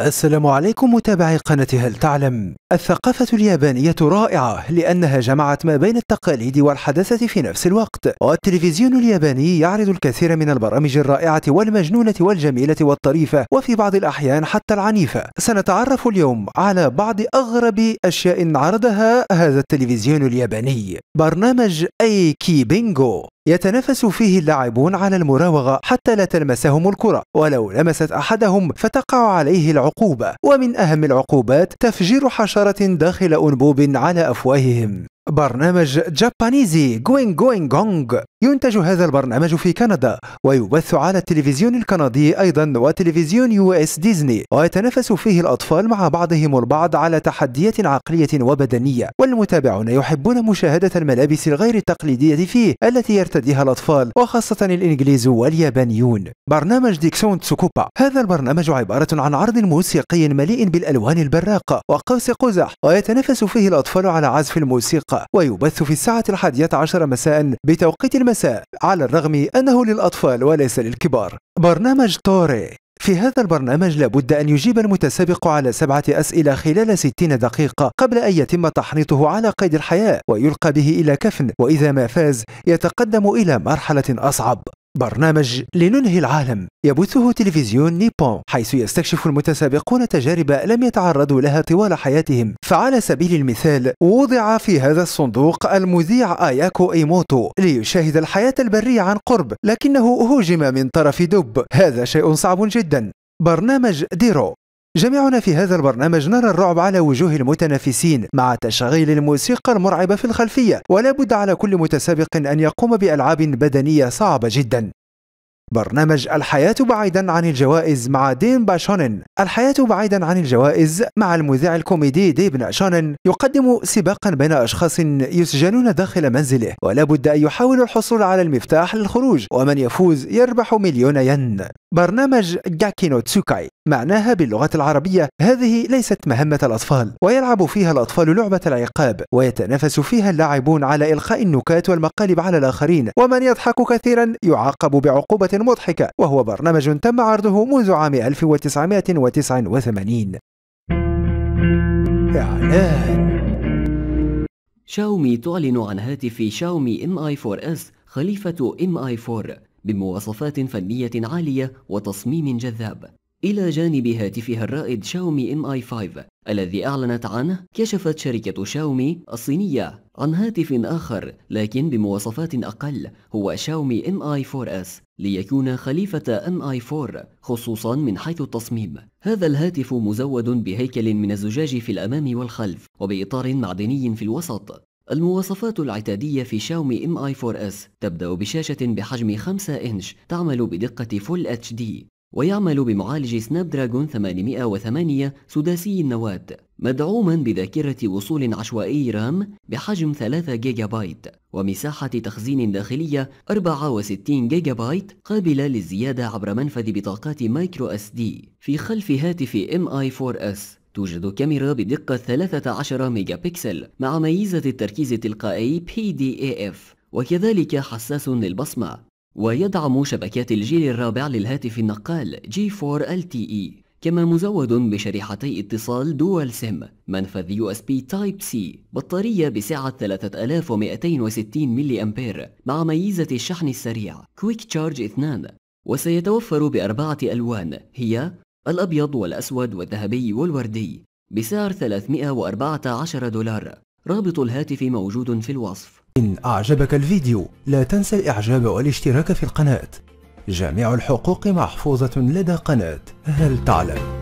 السلام عليكم متابعي قناة هل تعلم الثقافة اليابانية رائعة لأنها جمعت ما بين التقاليد والحداثة في نفس الوقت والتلفزيون الياباني يعرض الكثير من البرامج الرائعة والمجنونة والجميلة والطريفة وفي بعض الأحيان حتى العنيفة سنتعرف اليوم على بعض أغرب أشياء عرضها هذا التلفزيون الياباني برنامج أي كي بينجو يتنافس فيه اللاعبون على المراوغة حتى لا تلمسهم الكرة ولو لمست أحدهم فتقع عليه العقوبة ومن أهم العقوبات تفجير حشرة داخل أنبوب على أفواههم برنامج جابانيزي جوين جوين جونغ ينتج هذا البرنامج في كندا ويبث على التلفزيون الكندي أيضا وتلفزيون يو اس ديزني ويتنافس فيه الأطفال مع بعضهم البعض على تحديات عقلية وبدنية والمتابعون يحبون مشاهدة الملابس الغير التقليدية فيه التي يرتديها الأطفال وخاصة الإنجليز واليابانيون برنامج ديكسون تسوكوبا هذا البرنامج عبارة عن عرض موسيقي مليء بالألوان البراقة وقوس قزح ويتنافس فيه الأطفال على عزف الموسيقى ويبث في الساعة الحادية عشر مساء بتوقيت المساء على الرغم أنه للأطفال وليس للكبار برنامج توري في هذا البرنامج لابد أن يجيب المتسابق على سبعة أسئلة خلال ستين دقيقة قبل أن يتم تحنيطه على قيد الحياة ويلقى به إلى كفن وإذا ما فاز يتقدم إلى مرحلة أصعب برنامج لننهي العالم يبثه تلفزيون نيبون حيث يستكشف المتسابقون تجارب لم يتعرضوا لها طوال حياتهم فعلى سبيل المثال وضع في هذا الصندوق المذيع آياكو إيموتو ليشاهد الحياة البرية عن قرب لكنه هجم من طرف دب هذا شيء صعب جدا برنامج ديرو جميعنا في هذا البرنامج نرى الرعب على وجوه المتنافسين مع تشغيل الموسيقى المرعبة في الخلفية ولا بد على كل متسابق أن يقوم بألعاب بدنية صعبة جدا برنامج الحياة بعيدا عن الجوائز مع دين باشونن الحياة بعيدا عن الجوائز مع المذيع الكوميدي ديبن شونن يقدم سباقا بين أشخاص يسجنون داخل منزله ولا بد أن يحاولوا الحصول على المفتاح للخروج ومن يفوز يربح مليون ين برنامج جاكينو تسوكاي معناها باللغة العربية هذه ليست مهمة الأطفال ويلعب فيها الأطفال لعبة العقاب ويتنافس فيها اللاعبون على إلقاء النكات والمقالب على الآخرين ومن يضحك كثيرا يعاقب بعقوبة مضحكة وهو برنامج تم عرضه منذ عام 1989 إعلان شاومي تعلن عن هاتف شاومي ام اي 4 اس خليفة ام اي 4 بمواصفات فنية عالية وتصميم جذاب إلى جانب هاتفها الرائد شاومي ام اي 5 الذي أعلنت عنه كشفت شركة شاومي الصينية عن هاتف آخر لكن بمواصفات أقل هو شاومي ام اي 4 اس ليكون خليفة ام اي 4 خصوصا من حيث التصميم هذا الهاتف مزود بهيكل من الزجاج في الأمام والخلف وبإطار معدني في الوسط المواصفات العتادية في شاومي ام اي 4 اس تبدأ بشاشة بحجم 5 انش تعمل بدقة فول اتش دي ويعمل بمعالج سناب دراجون 808 سداسي النواة مدعوما بذاكرة وصول عشوائي رام بحجم 3 جيجا بايت ومساحة تخزين داخلية 64 جيجا بايت قابلة للزيادة عبر منفذ بطاقات مايكرو اس دي في خلف هاتف ام اي 4 اس توجد كاميرا بدقة 13 ميجا بكسل مع ميزة التركيز التلقائي PDAF وكذلك حساس للبصمة ويدعم شبكات الجيل الرابع للهاتف النقال جي 4 LTE كما مزود بشريحتي اتصال دول سم منفذ يو اس بي تايب سي بطارية بسعة 3260 ملي أمبير مع ميزة الشحن السريع كويك تشارج 2 وسيتوفر بأربعة ألوان هي الأبيض والأسود والذهبي والوردي بسعر 314 دولار رابط الهاتف موجود في الوصف إن أعجبك الفيديو لا تنسى الإعجاب والاشتراك في القناة جميع الحقوق محفوظة لدى قناة هل تعلم؟